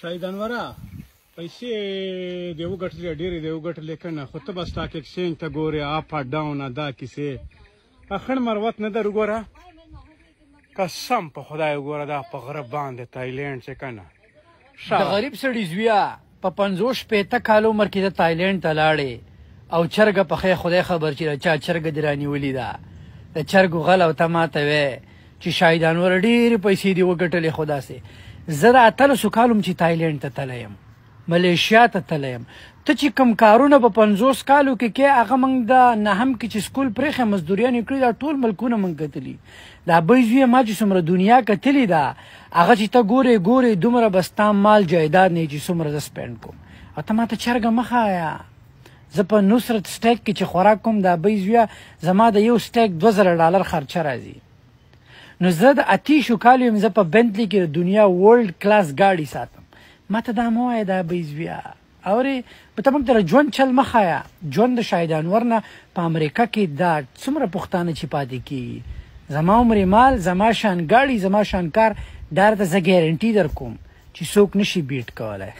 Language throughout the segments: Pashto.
شای دنوره پیسې دی وګټلې ډېرې دی وګټلې کنه خو ته به سټاک اکسچینج ته ګورې اپ ډاون دا کیسې اخن مروت نه در وګوره قسم په خدای وګوره دا په غره باندې تایلند چې کنه د غریب سړي زویا په 50 پېته کال عمر کې د تایلند ته لاړې او چرګ په خې خدای خبر چې چا چرګ درانی ولې دا د چرګ غل او تماته وې چې شاهدان ور ډېرې پیسې دی وګټلې خو داسې زه را اتلسو کالم چې تایلند ته تللی یم ملیشیا ته تللی یم ته چې کوم کارونه په پنځوس کالو کې کې هغه موږ د نهم کې چې سکول پرېښې مزدوریان یې کړي دا ټول ملکونه موږ کتلي دا بی زویه ما چې څومره دنیا کتلې ده هغه چې ته ګورې ګورې دومره بس تا مال جایداد نه چې څومره زه سپینډ کوم او ته ماته چرګه مه خایه زه په نصرت سټیک کې چې خوراک کوم دا بی زویه زما د یو سټیک دوه زره ډالر خرچه راځي نو زه د اتیشو کالو یم زه په بنتلی کې دنیا ورلد کلاس ګاډي ساتم ماته دا مو وایه دا بیزویا اورې په تمک در ژوند چل مخایا ژوند د شاهدان ورنه په امریکا کې دا څومره پښتانه چې پاتې کی زما عمر مال زما شان ګاډي زما شان کار دار ته زه ګارانټي در کوم چې څوک نشي بیټ کولای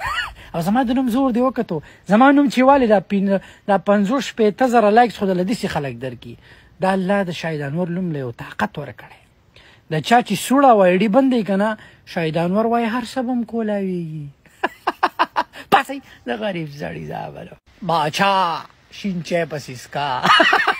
او زما د نوم زور دی وکړو زما نوم چې والي دا پین دا 50 شپې ته زره لایکس خو د لدې خلک درکې دا الله د شاهدان ور لوم له طاقت ورکړي د چا چې سوړه وای ډی بندې کنه شاهدان ور وای هر سبم کولاویږي پاسې د غریب زړی زابلو باچا شینچه پسیسکا